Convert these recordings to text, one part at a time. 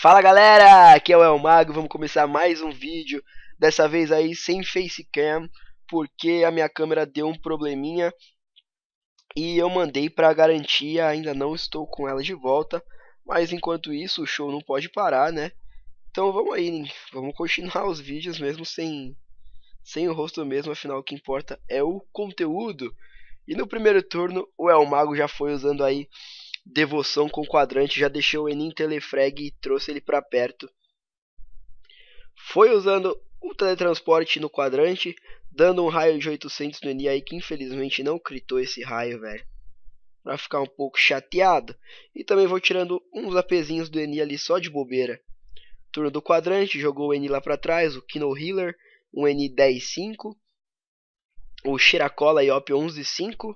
Fala galera, aqui é o El Mago, vamos começar mais um vídeo, dessa vez aí sem facecam, porque a minha câmera deu um probleminha e eu mandei para garantia, ainda não estou com ela de volta, mas enquanto isso o show não pode parar, né? Então vamos aí, vamos continuar os vídeos mesmo sem, sem o rosto mesmo, afinal o que importa é o conteúdo. E no primeiro turno o El Mago já foi usando aí devoção com quadrante, já deixou o Enin Telefrag e trouxe ele para perto. Foi usando o teletransporte no quadrante, dando um raio de 800 no Enin aí que infelizmente não critou esse raio, velho. Pra ficar um pouco chateado. E também vou tirando uns APzinhos do Eni ali só de bobeira. Turno do quadrante, jogou o Eni lá para trás, o Kino Healer, um Eni 10-5, o Shiracola Iop 11-5,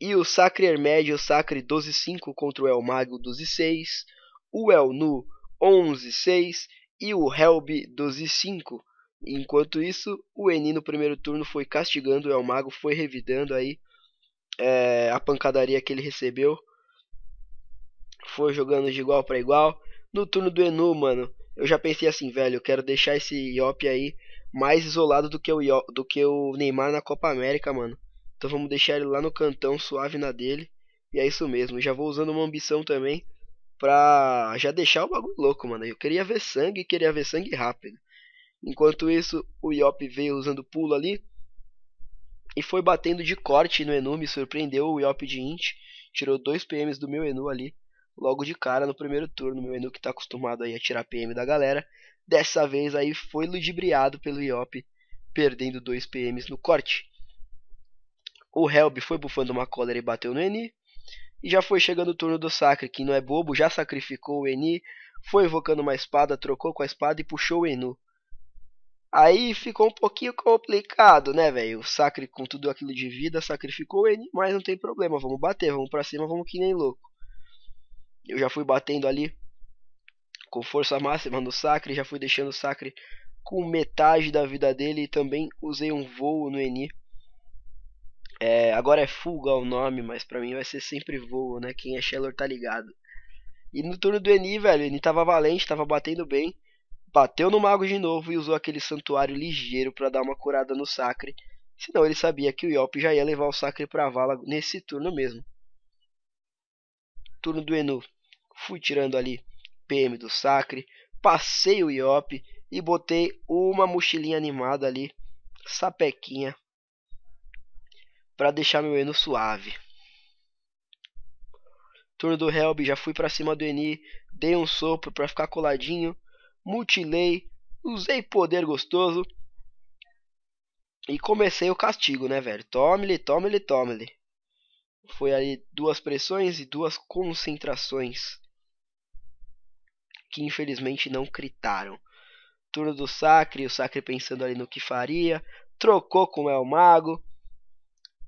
e o Sacre Hermédio, o Sacre 12-5 contra o El Mago 12-6, o El Nu 11-6 e o Helb 12-5. Enquanto isso, o Eni no primeiro turno foi castigando o El Mago, foi revidando aí é, a pancadaria que ele recebeu. Foi jogando de igual para igual. No turno do Enu, mano, eu já pensei assim, velho, eu quero deixar esse Iop aí mais isolado do que, o Iop, do que o Neymar na Copa América, mano. Então vamos deixar ele lá no cantão, suave na dele. E é isso mesmo. Já vou usando uma ambição também pra já deixar o bagulho louco, mano. Eu queria ver sangue, queria ver sangue rápido. Enquanto isso, o Iop veio usando pulo ali. E foi batendo de corte no Enu, me surpreendeu o Iop de Int. Tirou dois PMs do meu Enu ali logo de cara no primeiro turno. Meu Enu que está acostumado aí a tirar PM da galera. Dessa vez aí foi ludibriado pelo Iop, perdendo 2 PMs no corte. O Helb foi bufando uma cólera e bateu no Eni. E já foi chegando o turno do Sacre, que não é bobo, já sacrificou o Eni, foi evocando uma espada, trocou com a espada e puxou o Enu. Aí ficou um pouquinho complicado, né, velho? O Sacre com tudo aquilo de vida sacrificou o Eni, mas não tem problema, vamos bater, vamos pra cima, vamos que nem louco eu já fui batendo ali com força máxima no Sacre, já fui deixando o Sacre com metade da vida dele e também usei um voo no Eni. É, agora é fuga o nome, mas para mim vai ser sempre voo, né? Quem é Shellor tá ligado. E no turno do Eni, velho, Eni tava valente, tava batendo bem. Bateu no mago de novo e usou aquele santuário ligeiro para dar uma curada no Sacre. Senão ele sabia que o Yop já ia levar o Sacre pra vala nesse turno mesmo. Turno do Enu fui tirando ali PM do Sacre, passei o IOP e botei uma mochilinha animada ali, sapequinha, para deixar meu Eno suave. Turno do Helb, já fui para cima do Eni, dei um sopro para ficar coladinho, mutilei, usei poder gostoso e comecei o castigo, né, velho? Tome-lhe, tome-lhe, tome-lhe. Foi ali duas pressões e duas concentrações que infelizmente não critaram. Turno do Sacre, o Sacre pensando ali no que faria, trocou com o El Mago,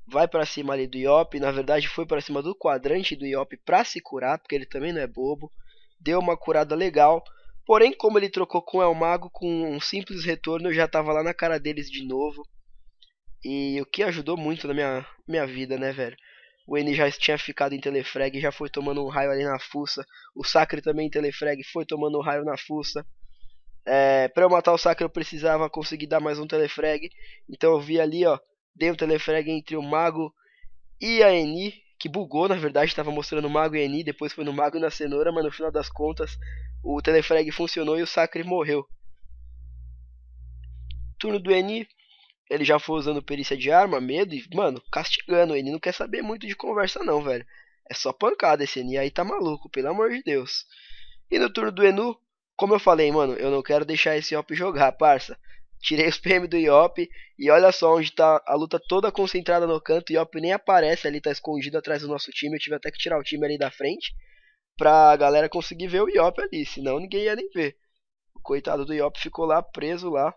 vai para cima ali do Iop, na verdade foi para cima do quadrante do Iop para se curar, porque ele também não é bobo, deu uma curada legal, porém como ele trocou com o El Mago com um simples retorno, eu já estava lá na cara deles de novo. E o que ajudou muito na minha, minha vida, né, velho? O N já tinha ficado em telefrag, já foi tomando um raio ali na fuça. O Sacre também em telefrag, foi tomando um raio na fuça. É, para eu matar o Sacre eu precisava conseguir dar mais um telefrag. Então eu vi ali, ó, dei um telefrag entre o Mago e a Eni, que bugou, na verdade, estava mostrando o Mago e Eni, depois foi no Mago e na Cenoura, mas no final das contas o telefrag funcionou e o Sacre morreu. Turno do Eni, ele já foi usando perícia de arma, medo e, mano, castigando. Ele não quer saber muito de conversa, não, velho. É só pancada esse Eni aí tá maluco, pelo amor de Deus. E no turno do Enu, como eu falei, mano, eu não quero deixar esse Yop jogar, parça. Tirei os PM do Yop e olha só onde tá a luta toda concentrada no canto. Yop nem aparece ali, tá escondido atrás do nosso time. Eu tive até que tirar o time ali da frente pra galera conseguir ver o Yop ali, senão ninguém ia nem ver. O coitado do Yop ficou lá preso lá,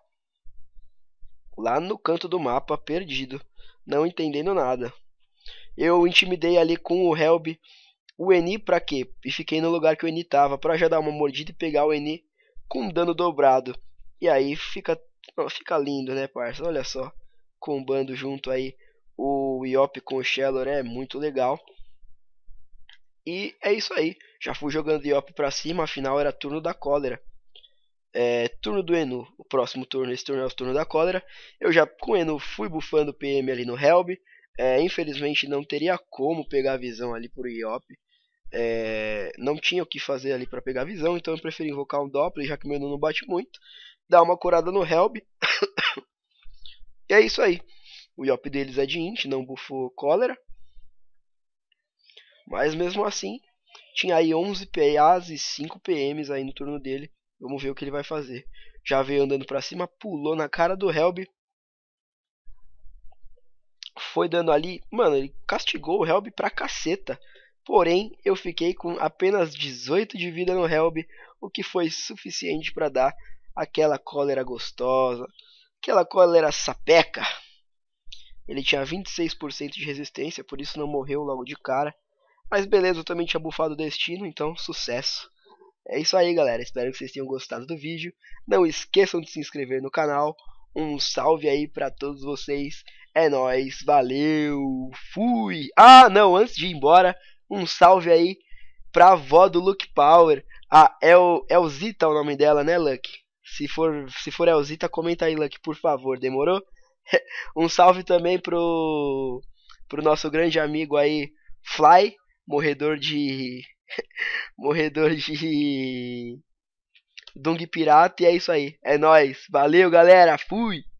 lá no canto do mapa, perdido, não entendendo nada. Eu intimidei ali com o Helb o Eni pra quê? E fiquei no lugar que o Eni tava, pra já dar uma mordida e pegar o Eni com dano dobrado. E aí fica, fica lindo, né, parça? Olha só, combando junto aí o Iop com o Shellor, é muito legal. E é isso aí, já fui jogando Iop pra cima, afinal era turno da cólera. É, turno do Enu, o próximo turno, esse turno é o turno da cólera. Eu já com o Enu fui bufando o PM ali no Helb. É, infelizmente não teria como pegar a visão ali por Iop. É, não tinha o que fazer ali para pegar a visão, então eu preferi invocar um Doppler, já que meu Enu não bate muito. Dar uma curada no Helb. e é isso aí. O Iop deles é de Int, não bufou cólera. Mas mesmo assim, tinha aí 11 PAs e 5 PMs aí no turno dele Vamos ver o que ele vai fazer. Já veio andando para cima, pulou na cara do Helby. Foi dando ali. Mano, ele castigou o Helby pra caceta. Porém, eu fiquei com apenas 18 de vida no Helby, o que foi suficiente para dar aquela cólera gostosa, aquela cólera sapeca. Ele tinha 26% de resistência, por isso não morreu logo de cara. Mas beleza, eu também tinha bufado o destino, então sucesso. É isso aí, galera. Espero que vocês tenham gostado do vídeo. Não esqueçam de se inscrever no canal. Um salve aí para todos vocês. É nós, valeu. Fui. Ah, não, antes de ir embora, um salve aí pra avó do Luke Power, Ah, El Elzita é o nome dela, né, Luck? Se for se for Elzita, comenta aí, Luck, por favor. Demorou? um salve também pro pro nosso grande amigo aí, Fly, morredor de morredor de Dung Pirata. E é isso aí. É nós. Valeu, galera. Fui.